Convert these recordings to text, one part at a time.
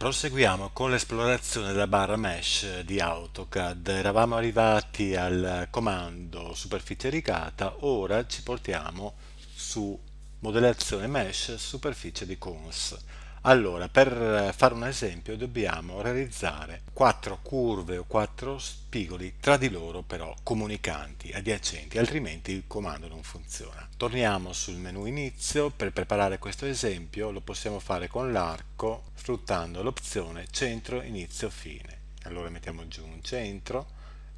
Proseguiamo con l'esplorazione della barra mesh di AutoCAD. Eravamo arrivati al comando superficie ricata, ora ci portiamo su modellazione mesh superficie di cons. Allora, per eh, fare un esempio dobbiamo realizzare quattro curve o quattro spigoli tra di loro però comunicanti, adiacenti, altrimenti il comando non funziona. Torniamo sul menu inizio, per preparare questo esempio lo possiamo fare con l'arco sfruttando l'opzione centro, inizio, fine. Allora mettiamo giù un centro,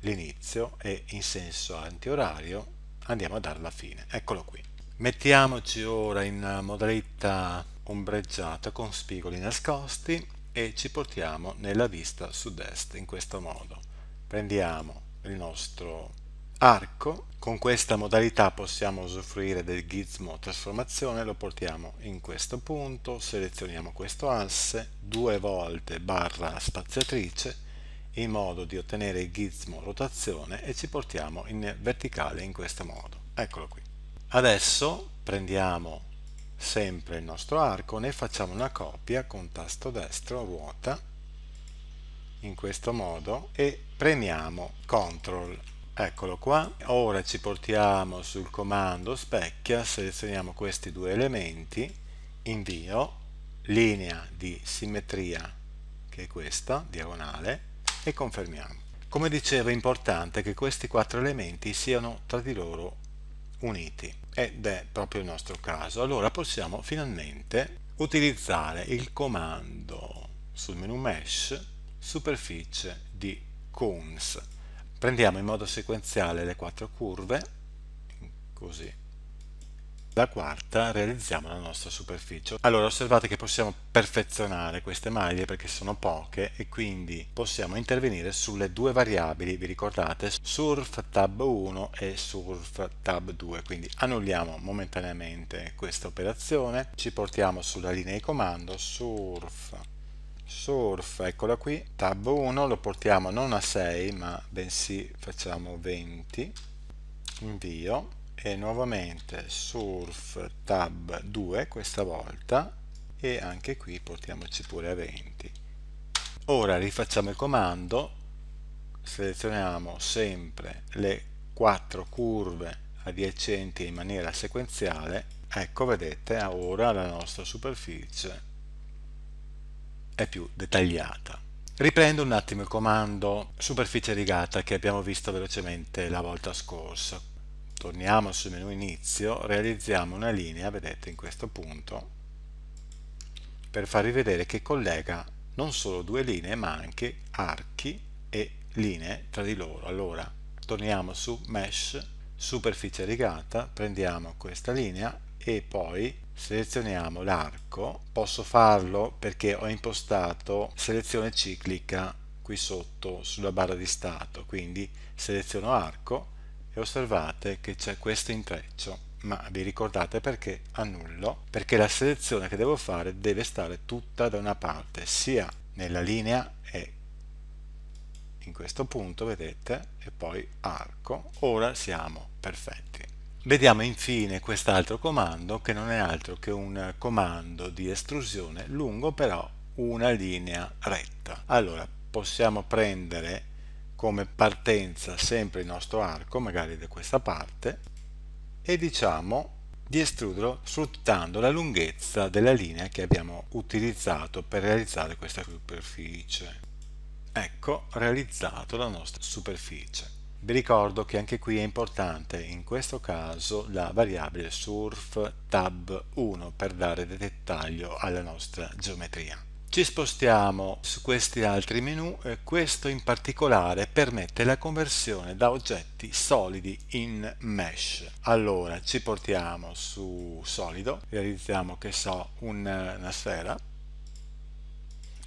l'inizio e in senso antiorario andiamo a dare la fine. Eccolo qui. Mettiamoci ora in eh, modalità ombreggiata con spigoli nascosti e ci portiamo nella vista sud-est in questo modo. Prendiamo il nostro arco, con questa modalità possiamo usufruire del gizmo trasformazione, lo portiamo in questo punto, selezioniamo questo asse, due volte barra spaziatrice, in modo di ottenere il gizmo rotazione e ci portiamo in verticale in questo modo. Eccolo qui. Adesso prendiamo sempre il nostro arco, ne facciamo una copia con tasto destro ruota in questo modo e premiamo CTRL. Eccolo qua. Ora ci portiamo sul comando specchia, selezioniamo questi due elementi, invio, linea di simmetria che è questa, diagonale, e confermiamo. Come dicevo è importante che questi quattro elementi siano tra di loro uniti ed è proprio il nostro caso. Allora possiamo finalmente utilizzare il comando sul menu Mesh superficie di cones. Prendiamo in modo sequenziale le quattro curve, così la quarta, realizziamo la nostra superficie. Allora, osservate che possiamo perfezionare queste maglie perché sono poche e quindi possiamo intervenire sulle due variabili, vi ricordate, surf tab 1 e surf tab 2. Quindi annulliamo momentaneamente questa operazione, ci portiamo sulla linea di comando, surf surf, eccola qui, tab 1, lo portiamo non a 6 ma bensì facciamo 20, invio, e nuovamente surf tab 2 questa volta e anche qui portiamoci pure a 20 ora rifacciamo il comando selezioniamo sempre le quattro curve adiacenti in maniera sequenziale ecco vedete ora la nostra superficie è più dettagliata riprendo un attimo il comando superficie rigata che abbiamo visto velocemente la volta scorsa torniamo sul menu inizio, realizziamo una linea, vedete in questo punto, per farvi vedere che collega non solo due linee ma anche archi e linee tra di loro. Allora torniamo su Mesh, superficie rigata, prendiamo questa linea e poi selezioniamo l'arco. Posso farlo perché ho impostato selezione ciclica qui sotto sulla barra di stato, quindi seleziono arco e osservate che c'è questo intreccio ma vi ricordate perché annullo perché la selezione che devo fare deve stare tutta da una parte sia nella linea e in questo punto vedete e poi arco ora siamo perfetti vediamo infine quest'altro comando che non è altro che un comando di estrusione lungo però una linea retta allora possiamo prendere come partenza sempre il nostro arco, magari da questa parte, e diciamo di estruderlo sfruttando la lunghezza della linea che abbiamo utilizzato per realizzare questa superficie. Ecco realizzato la nostra superficie. Vi ricordo che anche qui è importante in questo caso la variabile surf tab 1 per dare dettaglio alla nostra geometria. Ci spostiamo su questi altri menu e questo in particolare permette la conversione da oggetti solidi in mesh. Allora ci portiamo su solido, realizziamo che so una sfera,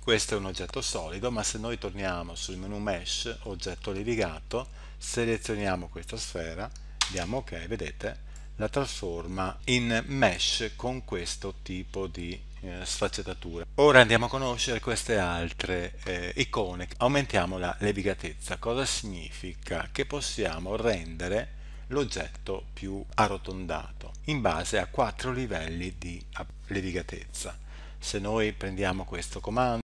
questo è un oggetto solido ma se noi torniamo sul menu mesh, oggetto levigato, selezioniamo questa sfera, diamo ok, vedete la trasforma in mesh con questo tipo di eh, sfaccettatura. Ora andiamo a conoscere queste altre eh, icone. Aumentiamo la levigatezza. Cosa significa? Che possiamo rendere l'oggetto più arrotondato in base a quattro livelli di levigatezza. Se noi prendiamo questo comando